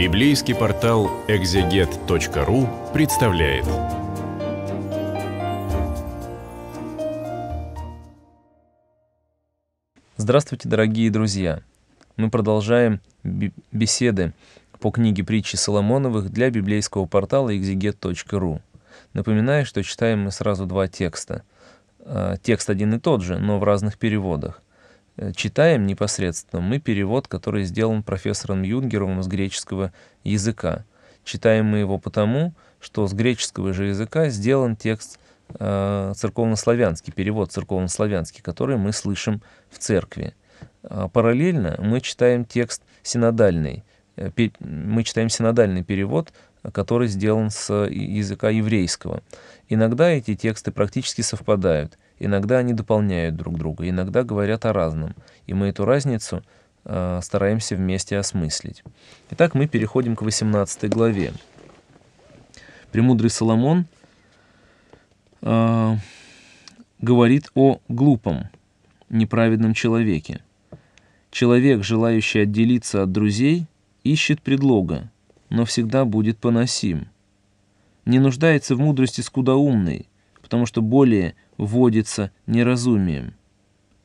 Библейский портал экзегет.ру представляет. Здравствуйте, дорогие друзья! Мы продолжаем беседы по книге притчи Соломоновых для библейского портала экзегет.ру. Напоминаю, что читаем мы сразу два текста. А, текст один и тот же, но в разных переводах – Э, читаем непосредственно мы перевод, который сделан профессором Юнгером с греческого языка. Читаем мы его потому, что с греческого же языка сделан текст э, церковнославянский, перевод церковнославянский, который мы слышим в церкви. А параллельно мы читаем текст синодальный, э, мы читаем синодальный перевод, который сделан с языка еврейского. Иногда эти тексты практически совпадают – Иногда они дополняют друг друга, иногда говорят о разном, и мы эту разницу э, стараемся вместе осмыслить. Итак, мы переходим к 18 главе. Премудрый Соломон э, говорит о глупом, неправедном человеке. Человек, желающий отделиться от друзей, ищет предлога, но всегда будет поносим. Не нуждается в мудрости скудоумной, потому что более водится неразумием.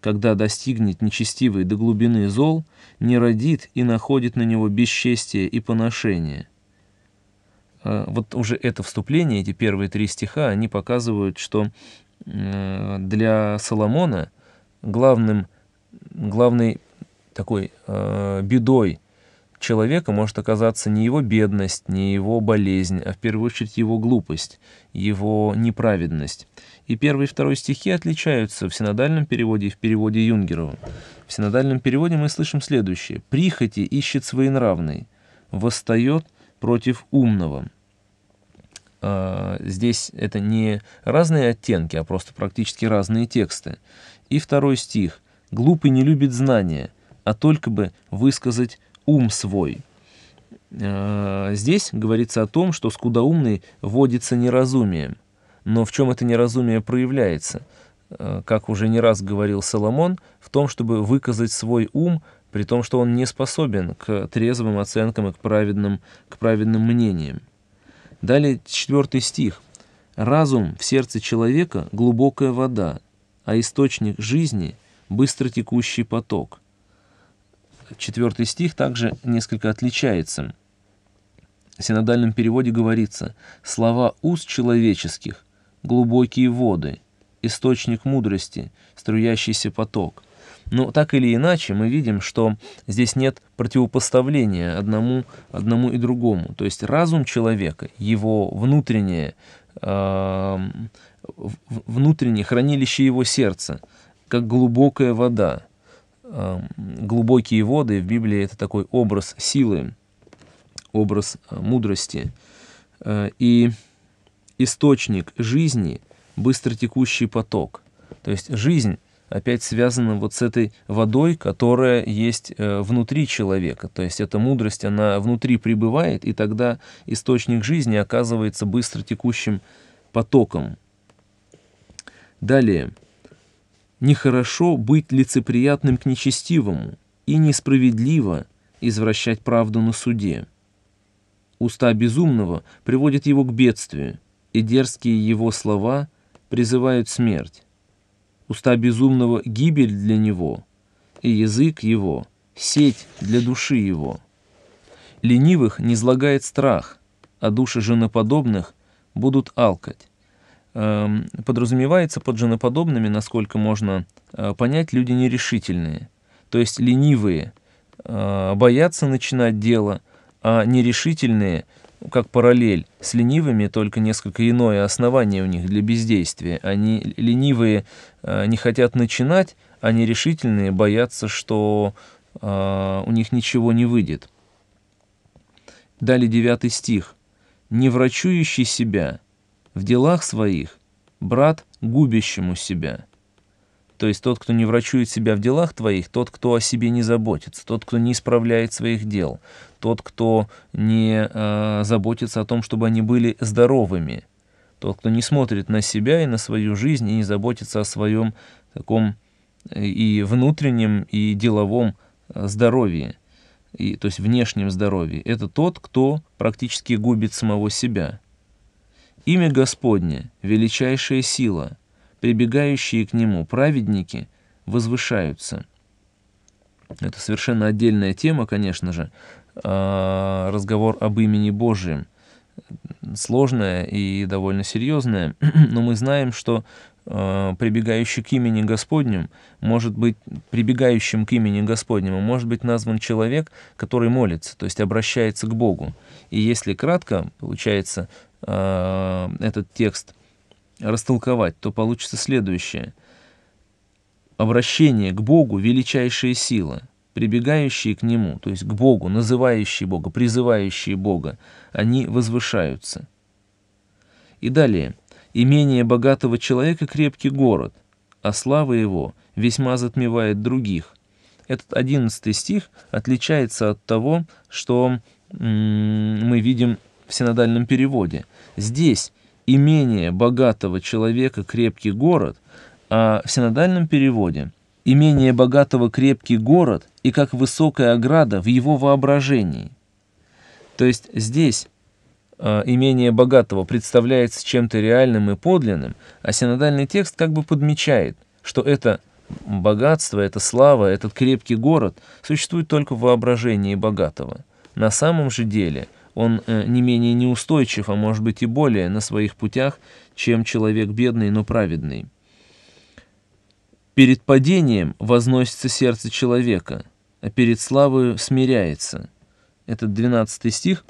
Когда достигнет нечестивый до глубины зол, не родит и находит на него бесчестие и поношение. А, вот уже это вступление, эти первые три стиха, они показывают, что э, для Соломона главным, главной такой э, бедой человека может оказаться не его бедность, не его болезнь, а в первую очередь его глупость, его неправедность. И первый и второй стихи отличаются в синодальном переводе и в переводе Юнгерова. В синодальном переводе мы слышим следующее. «Прихоти ищет своенравный, восстает против умного». А, здесь это не разные оттенки, а просто практически разные тексты. И второй стих. «Глупый не любит знания, а только бы высказать ум свой». А, здесь говорится о том, что скудоумный водится неразумием – но в чем это неразумие проявляется? Э, как уже не раз говорил Соломон, в том, чтобы выказать свой ум, при том, что он не способен к трезвым оценкам и к праведным, к праведным мнениям. Далее четвертый стих. «Разум в сердце человека — глубокая вода, а источник жизни — быстротекущий поток». Четвертый стих также несколько отличается. В синодальном переводе говорится «слова уст человеческих глубокие воды, источник мудрости, струящийся поток. Но так или иначе мы видим, что здесь нет противопоставления одному, одному и другому. То есть разум человека, его внутреннее, э, внутреннее хранилище его сердца, как глубокая вода. Э, глубокие воды в Библии это такой образ силы, образ э, мудрости. Э, и источник жизни — быстротекущий поток. То есть жизнь опять связана вот с этой водой, которая есть э, внутри человека. То есть эта мудрость, она внутри пребывает, и тогда источник жизни оказывается быстротекущим потоком. Далее. Нехорошо быть лицеприятным к нечестивому и несправедливо извращать правду на суде. Уста безумного приводят его к бедствию, и дерзкие его слова призывают смерть. Уста безумного — гибель для него, и язык его — сеть для души его. Ленивых не злагает страх, а души женоподобных будут алкать. Эм, подразумевается под женоподобными, насколько можно э, понять, люди нерешительные, то есть ленивые, э, боятся начинать дело, а нерешительные как параллель с ленивыми, только несколько иное основание у них для бездействия. Они ленивые э, не хотят начинать, они а решительные, боятся, что э, у них ничего не выйдет. Далее девятый стих. «Не врачующий себя, в делах своих, брат губящему себя». То есть тот, кто не врачует себя в делах твоих, тот, кто о себе не заботится, тот, кто не исправляет своих дел, тот, кто не э, заботится о том, чтобы они были здоровыми, тот, кто не смотрит на себя и на свою жизнь и не заботится о своем таком э, и внутреннем, и деловом э, здоровье, и, то есть внешнем здоровье, это тот, кто практически губит самого себя. Имя Господне – величайшая сила – прибегающие к нему праведники возвышаются. Это совершенно отдельная тема, конечно же, а, разговор об имени Божьем. Сложная и довольно серьезная, но мы знаем, что а, прибегающий к имени Господнему, может быть, прибегающим к имени Господнему, может быть назван человек, который молится, то есть обращается к Богу. И если кратко, получается, а, этот текст растолковать, то получится следующее. Обращение к Богу — величайшая сила, прибегающие к Нему, то есть к Богу, называющие Бога, призывающие Бога, они возвышаются. И далее. «Имение богатого человека — крепкий город, а слава его весьма затмевает других». Этот одиннадцатый стих отличается от того, что мы видим в синодальном переводе. Здесь имение богатого человека крепкий город, а в синодальном переводе имение богатого крепкий город и как высокая ограда в его воображении. То есть здесь а, имение богатого представляется чем-то реальным и подлинным, а синодальный текст как бы подмечает, что это богатство, это слава, этот крепкий город существует только в воображении богатого. На самом же деле он э, не менее неустойчив, а может быть и более, на своих путях, чем человек бедный, но праведный. Перед падением возносится сердце человека, а перед славою смиряется. Этот 12 стих.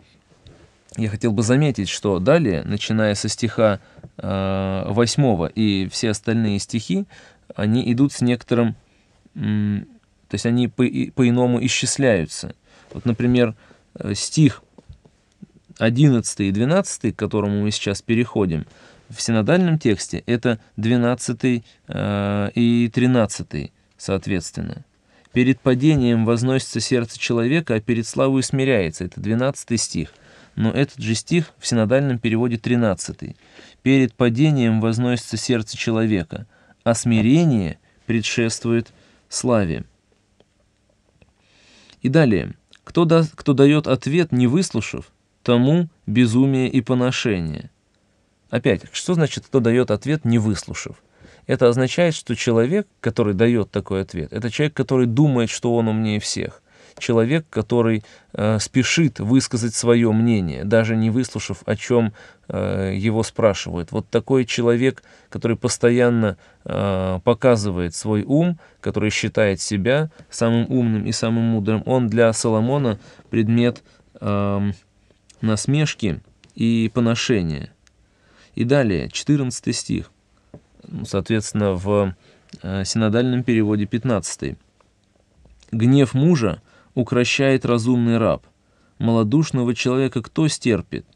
Я хотел бы заметить, что далее, начиная со стиха э, 8 и все остальные стихи, они идут с некоторым, то есть они по-иному исчисляются. Вот, например, э, стих 11 и 12, к которому мы сейчас переходим, в синодальном тексте это 12 э, и 13, соответственно. «Перед падением возносится сердце человека, а перед славой смиряется» — это 12 стих. Но этот же стих в синодальном переводе 13. «Перед падением возносится сердце человека, а смирение предшествует славе». И далее. «Кто, да, кто дает ответ, не выслушав, тому безумие и поношение. Опять, что значит, кто дает ответ, не выслушав? Это означает, что человек, который дает такой ответ, это человек, который думает, что он умнее всех. Человек, который э, спешит высказать свое мнение, даже не выслушав, о чем э, его спрашивают. Вот такой человек, который постоянно э, показывает свой ум, который считает себя самым умным и самым мудрым, он для Соломона предмет... Э, насмешки и поношения. И далее, 14 стих, ну, соответственно, в э, синодальном переводе 15. «Гнев мужа укращает разумный раб, малодушного человека кто стерпит?»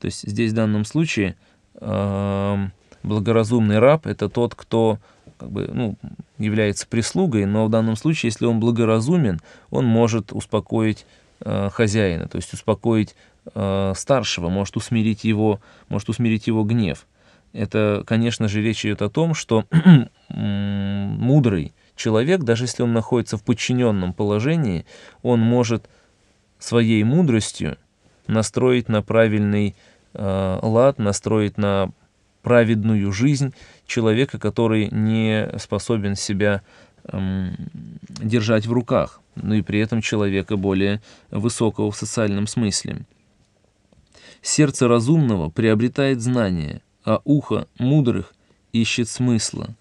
То есть здесь в данном случае эм, благоразумный раб – это тот, кто как бы, ну, является прислугой, но в данном случае, если он благоразумен, он может успокоить э, хозяина, то есть успокоить Э, старшего, может усмирить его, может усмирить его гнев. Это, конечно же, речь идет о том, что мудрый человек, даже если он находится в подчиненном положении, он может своей мудростью настроить на правильный э, лад, настроить на праведную жизнь человека, который не способен себя э, держать в руках, но ну и при этом человека более высокого в социальном смысле. Сердце разумного приобретает знания, а ухо мудрых ищет смысла.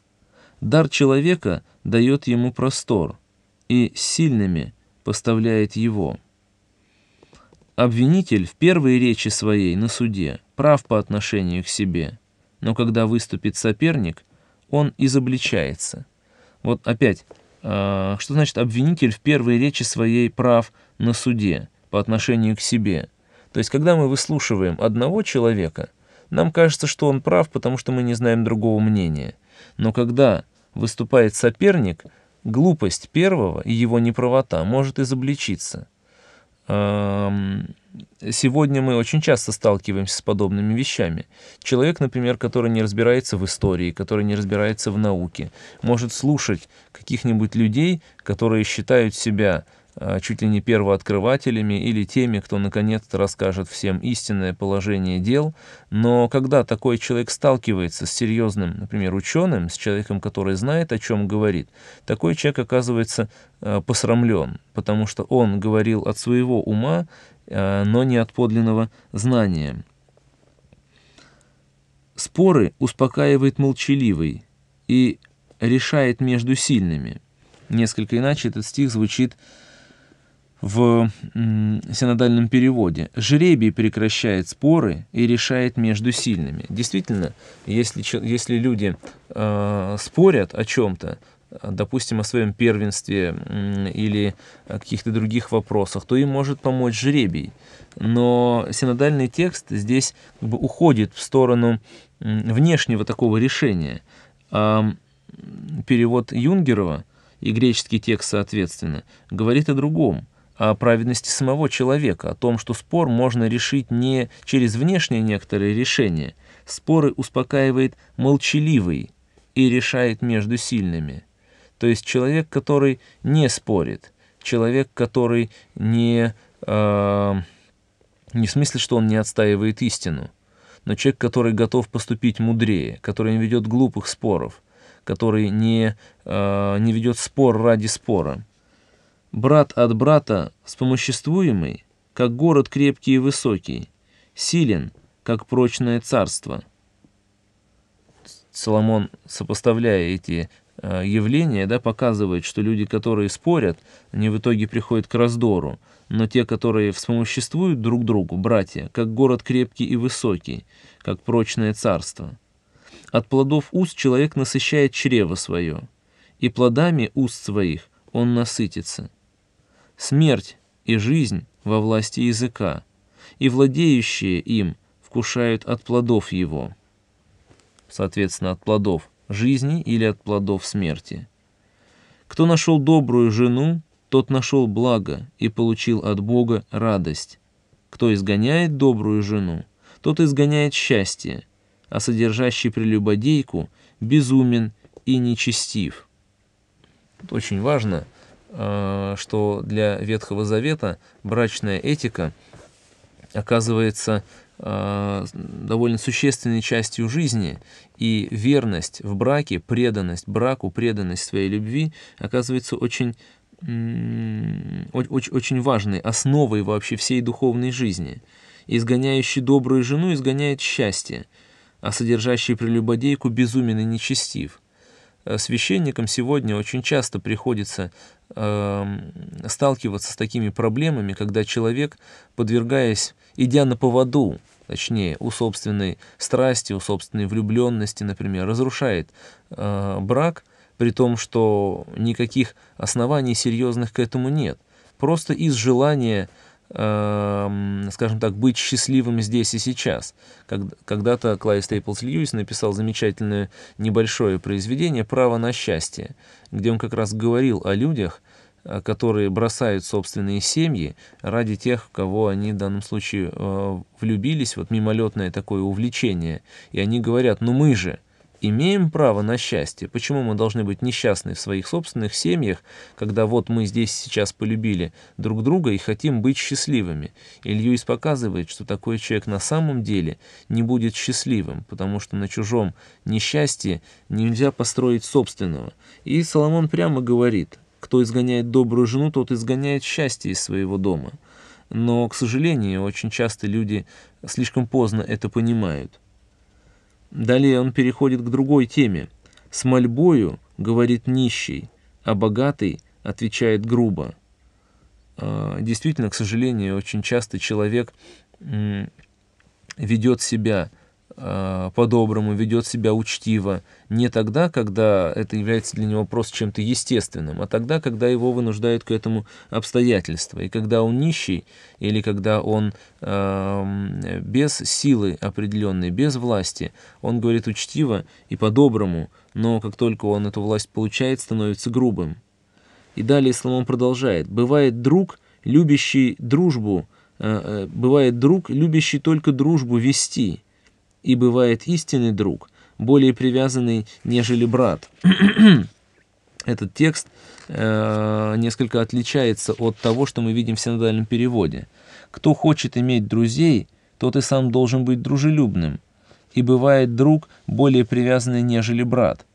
Дар человека дает ему простор и сильными поставляет его. Обвинитель в первой речи своей на суде прав по отношению к себе, но когда выступит соперник, он изобличается. Вот опять, а, что значит обвинитель в первой речи своей прав на суде по отношению к себе – то есть, когда мы выслушиваем одного человека, нам кажется, что он прав, потому что мы не знаем другого мнения. Но когда выступает соперник, глупость первого и его неправота может изобличиться. Сегодня мы очень часто сталкиваемся с подобными вещами. Человек, например, который не разбирается в истории, который не разбирается в науке, может слушать каких-нибудь людей, которые считают себя Э, чуть ли не первооткрывателями или теми, кто наконец-то расскажет всем истинное положение дел. Но когда такой человек сталкивается с серьезным, например, ученым, с человеком, который знает, о чем говорит, такой человек оказывается э, посрамлен, потому что он говорил от своего ума, э, но не от подлинного знания. Споры успокаивает молчаливый и решает между сильными. Несколько иначе этот стих звучит в синодальном переводе. Жребий прекращает споры и решает между сильными. Действительно, если, если люди э, спорят о чем-то, э, допустим, о своем первенстве или о каких-то других вопросах, то им может помочь жребий. Но синодальный текст здесь как бы уходит в сторону внешнего такого решения. А перевод Юнгерова и греческий текст, соответственно, говорит о другом – о праведности самого человека, о том, что спор можно решить не через внешние некоторые решения. Споры успокаивает молчаливый и решает между сильными. То есть человек, который не спорит, человек, который не, э, не в смысле, что он не отстаивает истину, но человек, который готов поступить мудрее, который не ведет глупых споров, который не, э, не ведет спор ради спора – брат от брата вспомоществуемый, как город крепкий и высокий, силен, как прочное царство. Соломон, сопоставляя эти э, явления, да, показывает, что люди, которые спорят, они в итоге приходят к раздору, но те, которые вспомоществуют друг другу, братья, как город крепкий и высокий, как прочное царство. От плодов уст человек насыщает чрево свое, и плодами уст своих он насытится. Смерть и жизнь во власти языка, и владеющие им вкушают от плодов его, соответственно, от плодов жизни или от плодов смерти. Кто нашел добрую жену, тот нашел благо и получил от Бога радость. Кто изгоняет добрую жену, тот изгоняет счастье, а содержащий прелюбодейку безумен и нечестив. Тут очень важно – Э, что для Ветхого Завета брачная этика оказывается э, довольно существенной частью жизни, и верность в браке, преданность браку, преданность своей любви оказывается очень, очень, очень важной основой вообще всей духовной жизни. Изгоняющий добрую жену изгоняет счастье, а содержащий прелюбодейку безумен и нечестив – Э, священникам сегодня очень часто приходится э, сталкиваться с такими проблемами, когда человек, подвергаясь, идя на поводу, точнее, у собственной страсти, у собственной влюбленности, например, разрушает э, брак, при том, что никаких оснований серьезных к этому нет. Просто из желания Эм, скажем так, быть счастливым здесь и сейчас. Когда-то Клай Стейплс Льюис написал замечательное небольшое произведение «Право на счастье», где он как раз говорил о людях, э, которые бросают собственные семьи ради тех, в кого они в данном случае э, влюбились, вот мимолетное такое увлечение. И они говорят, ну мы же – имеем право на счастье. Почему мы должны быть несчастны в своих собственных семьях, когда вот мы здесь сейчас полюбили друг друга и хотим быть счастливыми? И Льюис показывает, что такой человек на самом деле не будет счастливым, потому что на чужом несчастье нельзя построить собственного. И Соломон прямо говорит, кто изгоняет добрую жену, тот изгоняет счастье из своего дома. Но, к сожалению, очень часто люди слишком поздно это понимают. Далее он переходит к другой теме. «С мольбою, — говорит нищий, — а богатый отвечает грубо». А, действительно, к сожалению, очень часто человек ведет себя Э, по-доброму, ведет себя учтиво, не тогда, когда это является для него просто чем-то естественным, а тогда, когда его вынуждают к этому обстоятельства, и когда он нищий, или когда он э, без силы определенной, без власти, он говорит учтиво и по-доброму, но как только он эту власть получает, становится грубым. И далее Соломон продолжает. «Бывает друг, любящий дружбу, э, э бывает друг, любящий только дружбу вести» и бывает истинный друг, более привязанный, нежели брат. Этот текст э, несколько отличается от того, что мы видим в синодальном переводе. «Кто хочет иметь друзей, тот и сам должен быть дружелюбным, и бывает друг более привязанный, нежели брат».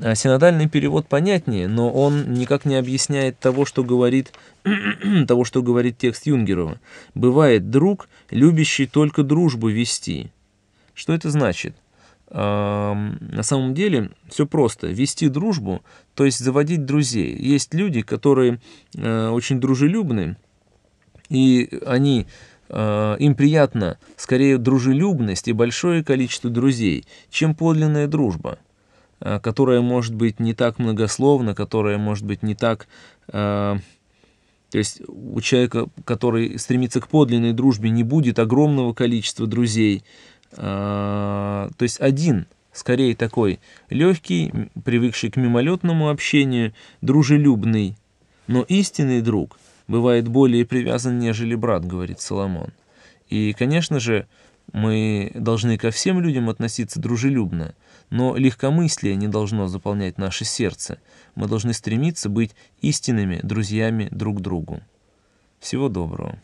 А синодальный перевод понятнее, но он никак не объясняет того, что говорит, того, что говорит текст Юнгерова. «Бывает друг, любящий только дружбу вести, что это значит? на самом деле все просто. Вести дружбу, то есть заводить друзей. Есть люди, которые э, очень дружелюбны, и они, э, им приятно скорее дружелюбность и большое количество друзей, чем подлинная дружба э, которая может быть не так многословна, которая может быть не так... то есть у человека, который стремится к подлинной дружбе, не будет огромного количества друзей, а, то есть один, скорее такой легкий, привыкший к мимолетному общению, дружелюбный, но истинный друг бывает более привязан, нежели брат, говорит Соломон. И, конечно же, мы должны ко всем людям относиться дружелюбно, но легкомыслие не должно заполнять наше сердце. Мы должны стремиться быть истинными друзьями друг другу. Всего доброго.